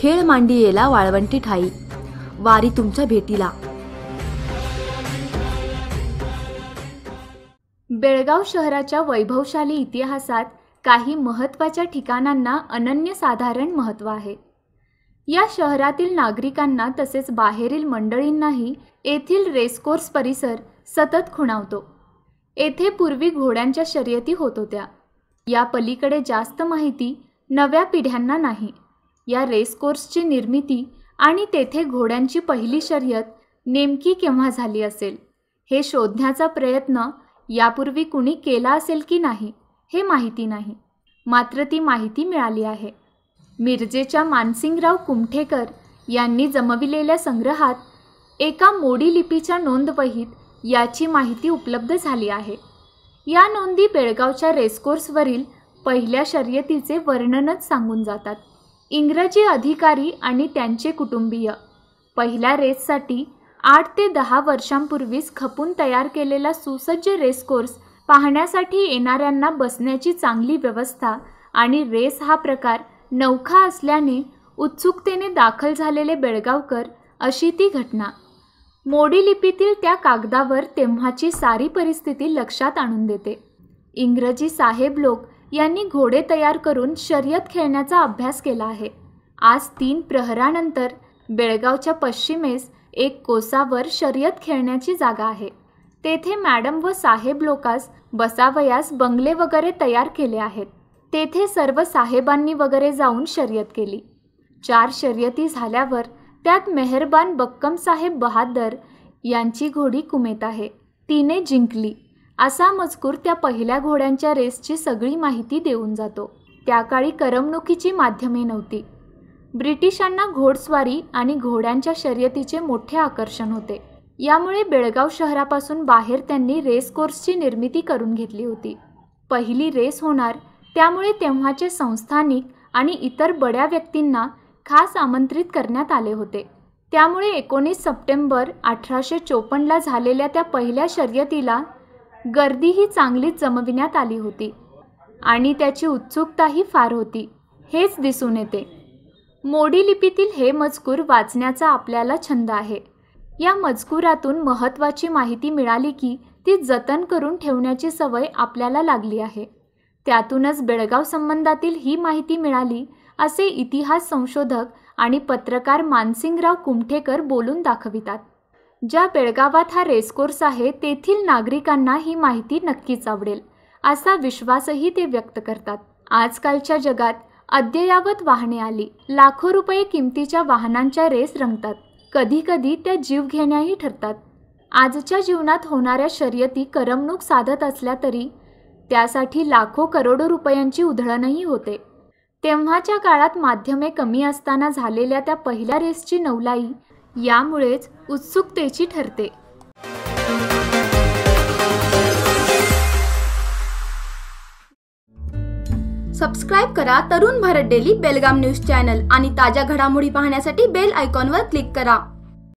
खेळ मांडियेला वाळवंटी ठाई वारी तुमच्या भेटीला बेळगाव शहराच्या वैभवशाली इतिहासात काही महत्त्वाच्या ठिकाणांना अनन्यसाधारण महत्व आहे या शहरातील नागरिकांना तसेच बाहेरील मंडळींनाही येथील रेसकोर्स परिसर सतत खुणावतो येथे पूर्वी घोड्यांच्या शर्यती होत होत्या या पलीकडे जास्त माहिती नव्या पिढ्यांना नाही या रेसकोर्सची निर्मिती आणि तेथे घोड्यांची पहिली शर्यत नेमकी केव्हा झाली असेल हे शोधण्याचा प्रयत्न यापूर्वी कुणी केला असेल की नाही हे माहिती नाही मात्र ती माहिती मिळाली आहे मिरजेच्या मानसिंगराव कुमठेकर यांनी जमविलेल्या संग्रहात एका मोडी लिपीच्या नोंदवहीत याची माहिती उपलब्ध झाली आहे या नोंदी बेळगावच्या रेसकोर्सवरील पहिल्या शर्यतीचे वर्णनच सांगून जातात इंग्रजी अधिकारी आणि त्यांचे कुटुंबीय पहिल्या रेससाठी आठ ते दहा वर्षांपूर्वीच खपून तयार केलेला सुसज्ज कोर्स पाहण्यासाठी येणाऱ्यांना बसण्याची चांगली व्यवस्था आणि रेस हा प्रकार नौखा असल्याने उत्सुकतेने दाखल झालेले बेळगावकर अशी ती घटना मोडी लिपीतील त्या कागदावर तेव्हाची सारी परिस्थिती लक्षात आणून देते इंग्रजी साहेब लोक यांनी घोडे तयार करून शर्यत खेळण्याचा अभ्यास केला आहे आज तीन प्रहरानंतर बेळगावच्या पश्चिमेस एक कोसावर शर्यत खेळण्याची जागा आहे तेथे मॅडम व साहेब लोकास बसावयास बंगले वगैरे तयार केले आहेत तेथे सर्व साहेबांनी वगैरे जाऊन शर्यत केली चार शर्यती झाल्यावर त्यात मेहरबान बक्कम साहेब बहादर यांची घोडी कुमेत आहे तिने जिंकली असा मजकूर त्या पहिल्या घोड्यांच्या रेसची सगळी माहिती देऊन जातो त्या काळी करमणुकीची माध्यमे नव्हती ब्रिटिशांना घोडस्वारी आणि घोड्यांच्या शर्यतीचे मोठे आकर्षण होते यामुळे बेळगाव शहरापासून बाहेर त्यांनी रेस कोर्सची निर्मिती करून घेतली होती पहिली रेस होणार त्यामुळे तेव्हाचे संस्थानिक आणि इतर बड्या व्यक्तींना खास आमंत्रित करण्यात आले होते त्यामुळे एकोणीस सप्टेंबर अठराशे चोपन्नला झालेल्या त्या पहिल्या शर्यतीला गर्दीही चांगलीच जमविण्यात आली होती आणि त्याची उत्सुकताही फार होती हेच दिसून येते मोडी लिपीतील हे मजकूर वाचण्याचा आपल्याला छंद आहे या मजकुरातून महत्त्वाची माहिती मिळाली की ती जतन करून ठेवण्याची सवय आपल्याला लागली आहे त्यातूनच बेळगाव संबंधातील ही माहिती मिळाली असे इतिहास संशोधक आणि पत्रकार मानसिंगराव कुमठेकर बोलून दाखवितात ज्या बेळगावात हा रेसकोर्स आहे तेथील नागरिकांना ही माहिती नक्कीच आवडेल असा विश्वासही ते व्यक्त करतात आजकालच्या जगात अद्ययावत वाहने आली लाखो रुपये किमतीच्या वाहनांच्या रेस रंगतात कधीकधी त्या जीव घेण्याही ठरतात आजच्या जीवनात होणाऱ्या शर्यती करमणूक साधत असल्या तरी त्यासाठी लाखो करोडो रुपयांची उधळणही होते तेव्हाच्या काळात माध्यमे कमी असताना झालेल्या त्या पहिल्या रेसची नवलाई यामुळेच उत्सुकतेची ठरते सबस्क्राईब करा Tarun Bharat daily Belgaum news channel आणि ताज्या घडामोडी पाहण्यासाठी बेल आयकॉनवर क्लिक करा